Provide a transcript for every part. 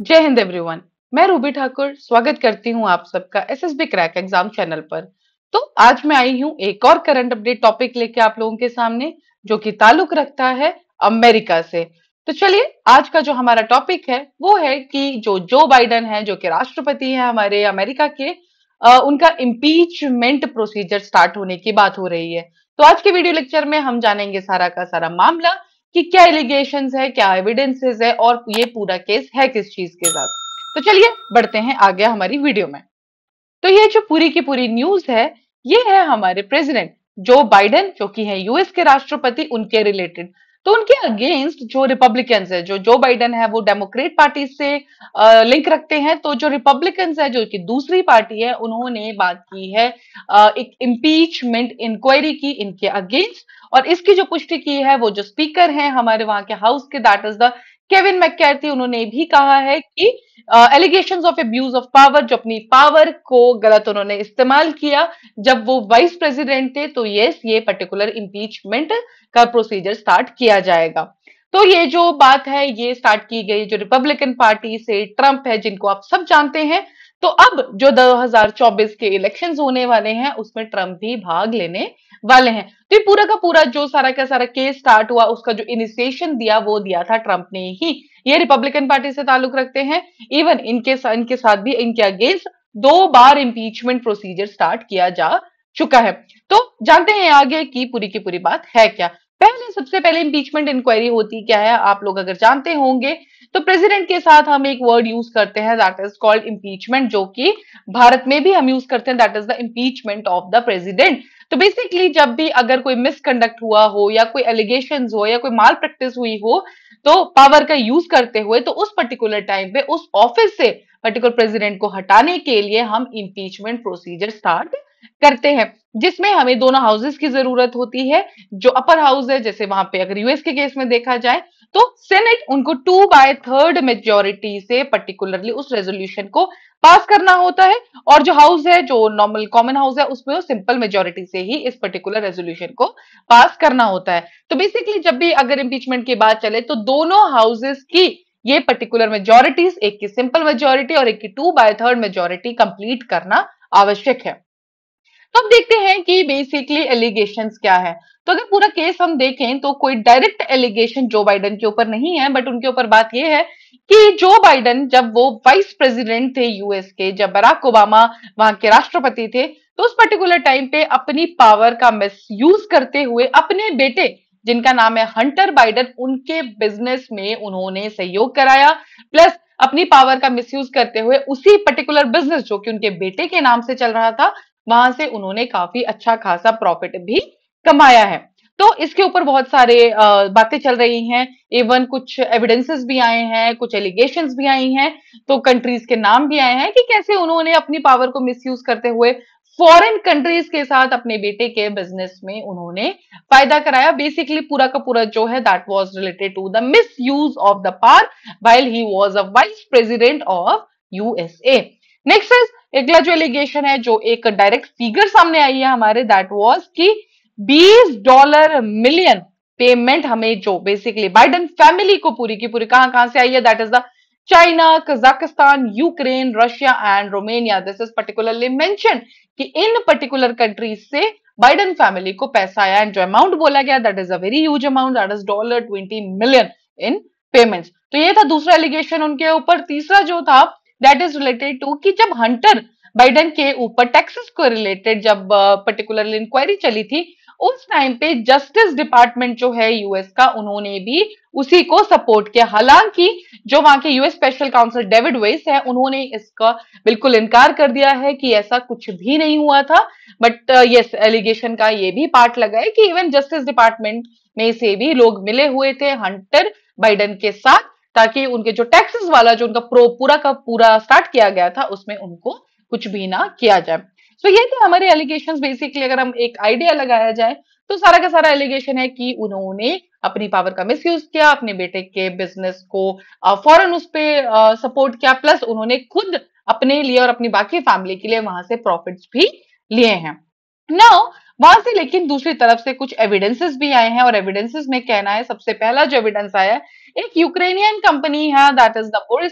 जय हिंद एवरीवन मैं रूबी ठाकुर स्वागत करती हूं आप सबका एसएसबी क्रैक एग्जाम चैनल पर तो आज मैं आई हूं एक और करंट अपडेट टॉपिक लेके आप लोगों के सामने जो कि ताल्लुक रखता है अमेरिका से तो चलिए आज का जो हमारा टॉपिक है वो है कि जो जो बाइडन है जो कि राष्ट्रपति है हमारे अमेरिका के आ, उनका इम्पीचमेंट प्रोसीजर स्टार्ट होने की बात हो रही है तो आज के वीडियो लेक्चर में हम जानेंगे सारा का सारा मामला कि क्या एलिगेशन है क्या एविडेंसेस है और ये पूरा केस है किस चीज के साथ तो चलिए बढ़ते हैं आगे हमारी वीडियो में तो ये जो पूरी की पूरी न्यूज है ये है हमारे प्रेसिडेंट जो बाइडेन जो कि है यूएस के राष्ट्रपति उनके रिलेटेड तो उनके अगेंस्ट जो रिपब्लिकन्स है जो जो बाइडेन है वो डेमोक्रेट पार्टी से लिंक रखते हैं तो जो रिपब्लिकन्स है जो कि दूसरी पार्टी है उन्होंने बात की है एक इम्पीचमेंट इंक्वायरी की इनके अगेंस्ट और इसकी जो पुष्टि की है वो जो स्पीकर हैं हमारे वहां के हाउस के that is the Kevin McCarthy उन्होंने भी कहा है कि allegation of abuse of power जो अपनी पावर को गलत उन्होंने इस्तेमाल किया जब वो वाइस प्रेसिडेंट थे तो यस ये पर्टिकुलर इम्पीचमेंट का प्रोसीजर स्टार्ट किया जाएगा तो ये जो बात है ये स्टार्ट की गई जो रिपब्लिकन पार्टी से ट्रंप है जिनको आप सब जानते हैं तो अब जो 2024 के इलेक्शन होने वाले हैं उसमें ट्रंप भी भाग लेने वाले हैं तो ये पूरा का पूरा जो सारा का सारा केस स्टार्ट हुआ उसका जो इनिशिएशन दिया वो दिया था ट्रंप ने ही ये रिपब्लिकन पार्टी से ताल्लुक रखते हैं इवन इनके इनके साथ भी इनके अगेंस्ट दो बार इंपीचमेंट प्रोसीजर स्टार्ट किया जा चुका है तो जानते हैं आगे की पूरी की पूरी बात है क्या पहले सबसे पहले इम्पीचमेंट इंक्वायरी होती क्या है आप लोग अगर जानते होंगे तो प्रेसिडेंट के साथ हम एक वर्ड यूज करते हैं दैट इज कॉल्ड इम्पीचमेंट जो कि भारत में भी हम यूज करते हैं that is the impeachment of the president तो बेसिकली जब भी अगर कोई मिसकंडक्ट हुआ हो या कोई एलिगेशन हो या कोई माल प्रैक्टिस हुई हो तो पावर का यूज करते हुए तो उस पर्टिकुलर टाइम पे उस ऑफिस से पर्टिकुलर प्रेसिडेंट को हटाने के लिए हम इम्पीचमेंट प्रोसीजर स्टार्ट करते हैं जिसमें हमें दोनों हाउसेस की जरूरत होती है जो अपर हाउस है जैसे वहां पे अगर यूएस के केस में देखा जाए तो सेनेट उनको टू बाय थर्ड मेजोरिटी से पर्टिकुलरली उस रेजोल्यूशन को पास करना होता है और जो हाउस है जो नॉर्मल कॉमन हाउस है उसमें वो सिंपल मेजोरिटी से ही इस पर्टिकुलर रेजोल्यूशन को पास करना होता है तो बेसिकली जब भी अगर इम्पीचमेंट की बात चले तो दोनों हाउसेस की ये पर्टिकुलर मेजोरिटीज एक की सिंपल मेजोरिटी और एक की two by third majority complete करना आवश्यक है तो अब देखते हैं कि बेसिकली एलिगेशन क्या है तो अगर पूरा केस हम देखें तो कोई डायरेक्ट एलिगेशन जो बाइडन के ऊपर नहीं है बट उनके ऊपर बात यह है कि जो बाइडन जब वो वाइस प्रेसिडेंट थे यूएस के जब बराक ओबामा वहां के राष्ट्रपति थे तो उस पर्टिकुलर टाइम पे अपनी पावर का मिस यूज करते हुए अपने बेटे जिनका नाम है हंटर बाइडन उनके बिजनेस में उन्होंने सहयोग कराया प्लस अपनी पावर का मिसयूज करते हुए उसी पर्टिकुलर बिजनेस जो कि उनके बेटे के नाम से चल रहा था वहां से उन्होंने काफी अच्छा खासा प्रॉफिट भी कमाया है तो इसके ऊपर बहुत सारे बातें चल रही हैं इवन कुछ एविडेंसेस भी आए हैं कुछ एलिगेशन भी आई हैं तो कंट्रीज के नाम भी आए हैं कि कैसे उन्होंने अपनी पावर को मिसयूज करते हुए फॉरेन कंट्रीज के साथ अपने बेटे के बिजनेस में उन्होंने फायदा कराया बेसिकली पूरा का पूरा जो है that was related to the misuse of the power while he was a vice president of USA next is अगला जो एलिगेशन है जो एक डायरेक्ट फिगर सामने आई है हमारे दैट वॉज की बीस डॉलर मिलियन पेमेंट हमें जो बेसिकली बाइडन फैमिली को पूरी की पूरी कहां कहां से आई है that is the China Kazakhstan Ukraine Russia and Romania this is particularly mention कि इन पर्टिकुलर कंट्रीज से बाइडन फैमिली को पैसा आया एंड जो अमाउंट बोला गया that is a very huge amount that is dollar twenty million in payments तो ये था दूसरा एलिगेशन उनके ऊपर तीसरा जो था दैट इज रिलेटेड टू कि जब हंटर बाइडन के ऊपर टैक्सेस को रिलेटेड जब पर्टिकुलरली uh, इंक्वायरी चली थी उस टाइम पे जस्टिस डिपार्टमेंट जो है यूएस का उन्होंने भी उसी को सपोर्ट किया हालांकि जो वहां के यूएस स्पेशल काउंसिल डेविड वेस है उन्होंने इसका बिल्कुल इनकार कर दिया है कि ऐसा कुछ भी नहीं हुआ था बट यस एलिगेशन का ये भी पार्ट लगा है कि इवन जस्टिस डिपार्टमेंट में से भी लोग मिले हुए थे हंटर बाइडन के साथ ताकि उनके जो टैक्सेस वाला जो उनका प्रो पूरा का पूरा स्टार्ट किया गया था उसमें उनको कुछ भी ना किया जाए सो so, ये थे हमारे एलिगेशन बेसिकली अगर हम एक आइडिया लगाया जाए तो सारा का सारा एलिगेशन है कि उन्होंने अपनी पावर का मिसयूज किया अपने बेटे के बिजनेस को फॉरन उस पर सपोर्ट किया प्लस उन्होंने खुद अपने लिए और अपनी बाकी फैमिली के लिए वहां से प्रॉफिट्स भी लिए हैं नाउ वहां से लेकिन दूसरी तरफ से कुछ एविडेंसेस भी आए हैं और एविडेंसेस में कहना है सबसे पहला जो एविडेंस आया है एक यूक्रेनियन कंपनी है दैट इज द और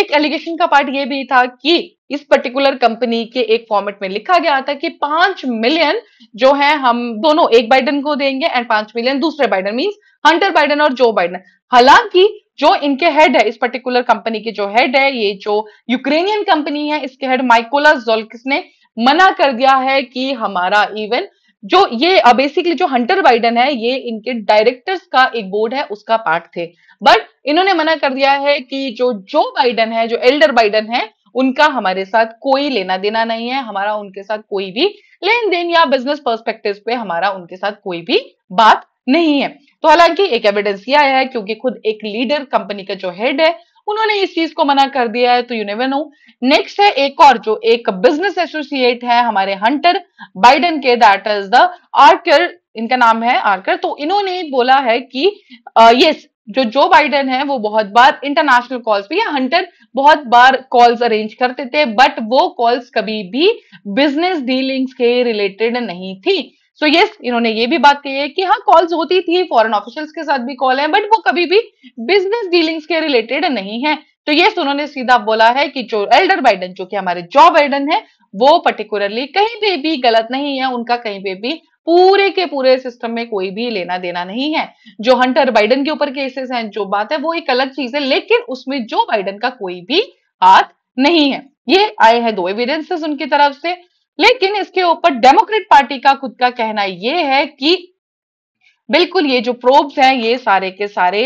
एक एलिगेशन का पार्ट ये भी था कि इस पर्टिकुलर कंपनी के एक फॉर्मेट में लिखा गया था कि पांच मिलियन जो है हम दोनों एक बाइडन को देंगे एंड पांच मिलियन दूसरे बाइडन मीन्स हंटर बाइडन और जो बाइडन हालांकि जो इनके हेड है इस पर्टिकुलर कंपनी के जो हेड है ये जो यूक्रेनियन कंपनी है इसके हेड माइकोला जोल्किस ने मना कर दिया है कि हमारा इवन जो ये बेसिकली uh, जो हंटर बाइडन है ये इनके डायरेक्टर्स का एक बोर्ड है उसका पार्ट थे बट इन्होंने मना कर दिया है कि जो जो बाइडन है जो एल्डर बाइडन है उनका हमारे साथ कोई लेना देना नहीं है हमारा उनके साथ कोई भी लेन देन या बिजनेस पर्सपेक्टिव पे हमारा उनके साथ कोई भी बात नहीं है तो हालांकि एक एविडेंस ये आया है क्योंकि खुद एक लीडर कंपनी का जो हेड है उन्होंने इस चीज को मना कर दिया है तो यू नेवर नो नेक्स्ट है एक और जो एक बिजनेस एसोसिएट है हमारे हंटर बाइडन के दैट इज द आर्कर इनका नाम है आर्कर तो इन्होंने बोला है कि यस जो जो बाइडन है वो बहुत बार इंटरनेशनल कॉल्स पे या हंटर बहुत बार कॉल्स अरेंज करते थे बट वो कॉल्स कभी भी बिजनेस डीलिंग्स के रिलेटेड नहीं थी सो यस इन्होंने ये भी बात कही है कि हाँ कॉल्स होती थी फॉरेन ऑफिशियल्स के साथ भी कॉल है बट वो कभी भी बिजनेस डीलिंग्स के रिलेटेड नहीं है तो यस उन्होंने सीधा बोला है कि जो एल्डर बाइडन जो कि हमारे जॉ बाइडन है वो पर्टिकुलरली कहीं पे भी गलत नहीं है उनका कहीं पे भी पूरे के पूरे सिस्टम में कोई भी लेना देना नहीं है जो हंटर बाइडन के ऊपर केसेस हैं जो बात है वो एक अलग चीज है लेकिन उसमें जो बाइडन का कोई भी हाथ नहीं है ये आए हैं दो एविडेंसेस उनकी तरफ से लेकिन इसके ऊपर डेमोक्रेट पार्टी का खुद का कहना यह है कि बिल्कुल ये जो प्रोब्स हैं ये सारे के सारे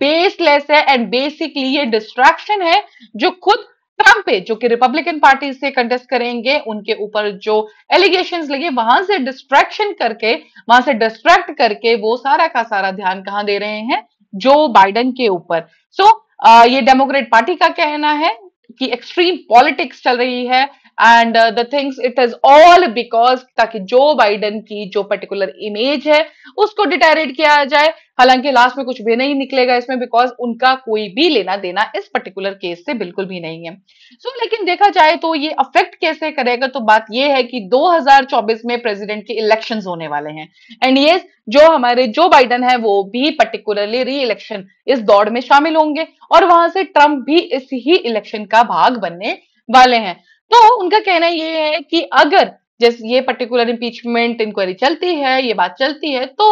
बेसलेस है एंड बेसिकली ये डिस्ट्रैक्शन है जो खुद ट्रंप पे जो कि रिपब्लिकन पार्टी से कंटेस्ट करेंगे उनके ऊपर जो एलिगेशन लगे वहां से डिस्ट्रैक्शन करके वहां से डिस्ट्रैक्ट करके वो सारा का सारा ध्यान कहां दे रहे हैं जो बाइडन के ऊपर सो so, ये डेमोक्रेट पार्टी का कहना है कि एक्सट्रीम पॉलिटिक्स चल रही है and the things it is all because ताकि जो बाइडन की जो पर्टिकुलर इमेज है उसको डिटेरेट किया जाए हालांकि लास्ट में कुछ भी नहीं निकलेगा इसमें बिकॉज उनका कोई भी लेना देना इस पर्टिकुलर केस से बिल्कुल भी नहीं है सो so, लेकिन देखा जाए तो ये अफेक्ट कैसे करेगा तो बात यह है कि 2024 में प्रेसिडेंट के इलेक्शंस होने वाले हैं एंड ये जो हमारे जो बाइडन है वो भी पर्टिकुलरली री इलेक्शन इस दौड़ में शामिल होंगे और वहां से ट्रंप भी इस ही इलेक्शन का भाग बनने वाले हैं तो उनका कहना यह है कि अगर जैसे ये पर्टिकुलर इम्पीचमेंट इंक्वायरी चलती है ये बात चलती है तो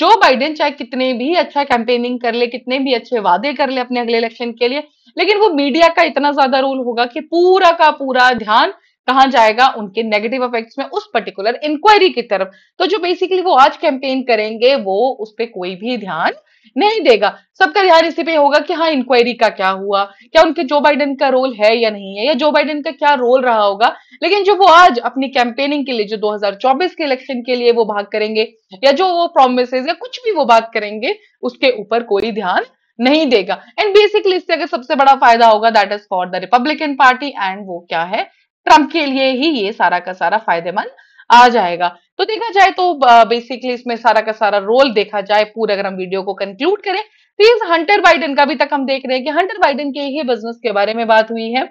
जो बाइडेन चाहे कितने भी अच्छा कैंपेनिंग कर ले कितने भी अच्छे वादे कर ले अपने अगले इलेक्शन के लिए लेकिन वो मीडिया का इतना ज्यादा रोल होगा कि पूरा का पूरा ध्यान कहा जाएगा उनके नेगेटिव इफेक्ट्स में उस पर्टिकुलर इंक्वायरी की तरफ तो जो बेसिकली वो आज कैंपेन करेंगे वो उस पर कोई भी ध्यान नहीं देगा सबका ध्यान इसी पे होगा कि हाँ इंक्वायरी का क्या हुआ क्या उनके जो बाइडेन का रोल है या नहीं है या जो बाइडेन का क्या रोल रहा होगा लेकिन जो वो आज अपनी कैंपेनिंग के लिए जो 2024 के इलेक्शन के लिए वो भाग करेंगे या जो वो प्रोमिस या कुछ भी वो बात करेंगे उसके ऊपर कोई ध्यान नहीं देगा एंड बेसिकली इससे अगर सबसे बड़ा फायदा होगा that is for the Republican party and वो क्या है ट्रंप के लिए ही ये सारा का सारा फायदेमंद आ जाएगा तो देखा जाए तो बेसिकली इसमें सारा का सारा रोल देखा जाए पूरे अगर हम वीडियो को कंक्लूड करें तो ये हंटर बाइडन का भी तक हम देख रहे हैं कि हंटर बाइडन के ही बिजनेस के बारे में बात हुई है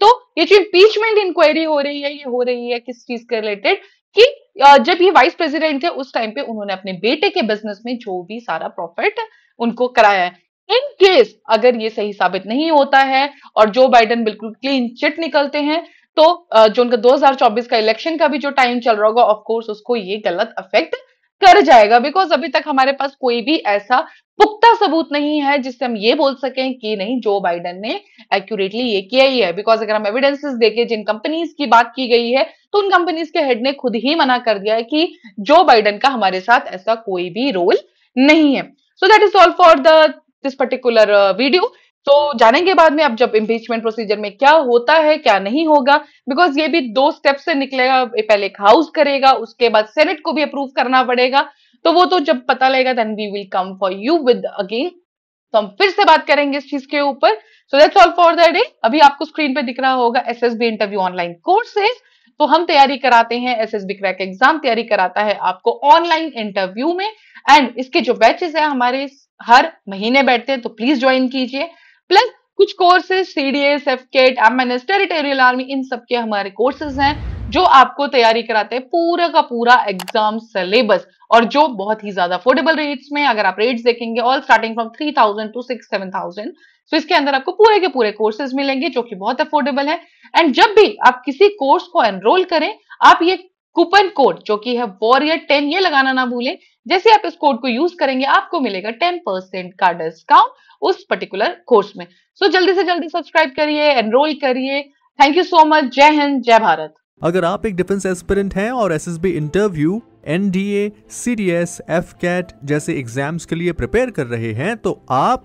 तो ये जो इम्पीचमेंट इंक्वायरी हो रही है ये हो रही है किस चीज के रिलेटेड कि जब ये वाइस प्रेसिडेंट थे उस टाइम पे उन्होंने अपने बेटे के बिजनेस में जो भी सारा प्रॉफिट उनको कराया है इन केस अगर ये सही साबित नहीं होता है और जो बाइडन बिल्कुल क्लीन चिट निकलते हैं तो जो उनका 2024 का इलेक्शन का भी जो टाइम चल रहा होगा ऑफकोर्स उसको ये गलत अफेक्ट कर जाएगा बिकॉज अभी तक हमारे पास कोई भी ऐसा पुख्ता सबूत नहीं है जिससे हम ये बोल सकें कि नहीं जो बाइडन ने एक्यूरेटली ये किया ही है बिकॉज अगर हम एविडेंसेस देखें जिन कंपनीज की बात की गई है तो उन कंपनीज के हेड ने खुद ही मना कर दिया है कि जो बाइडन का हमारे साथ ऐसा कोई भी रोल नहीं है so that is all for the this particular video तो जानेंगे बाद में अब जब इम्पीचमेंट प्रोसीजर में क्या होता है क्या नहीं होगा बिकॉज ये भी दो स्टेप से निकलेगा पहले एक हाउस करेगा उसके बाद सेनेट को भी अप्रूव करना पड़ेगा तो वो तो जब पता लगेगा then we will come for you with again तो हम फिर से बात करेंगे इस चीज के ऊपर so that's all for the day अभी आपको स्क्रीन पे दिख रहा होगा S S B interview online courses तो हम तैयारी कराते हैं S S B crack exam तैयारी कराता है आपको ऑनलाइन इंटरव्यू में एंड इसके जो बैचेस है हमारे हर महीने बैठते हैं तो प्लीज ज्वाइन कीजिए प्लस कुछ courses C D S F CAT M N S territorial army इन सबके हमारे कोर्सेज हैं जो आपको तैयारी कराते हैं पूरा का पूरा एग्जाम सिलेबस और जो बहुत ही ज्यादा अफोर्डेबल रेट्स में अगर आप रेट्स देखेंगे all starting from three thousand to six seven thousand तो इसके अंदर आपको पूरे के पूरे कोर्सेज मिलेंगे जो कि बहुत अफोर्डेबल है एंड जब भी आप किसी कोर्स को एनरोल करें आप ये कूपन कोड जो कि है वॉरियर टेन ये लगाना ना भूलें जैसे आप इस कोड को यूज करेंगे आपको मिलेगा टेन परसेंट का डिस्काउंट उस पर्टिकुलर कोर्स में सो so, जल्दी से जल्दी सब्सक्राइब करिए एनरोल करिए थैंक यू सो मच जय हिंद जय भारत अगर आप एक डिफेंस एस्पिरेंट हैं और S interview N D A C D S F CAT जैसे एग्जाम्स के लिए प्रिपेयर कर रहे हैं तो आप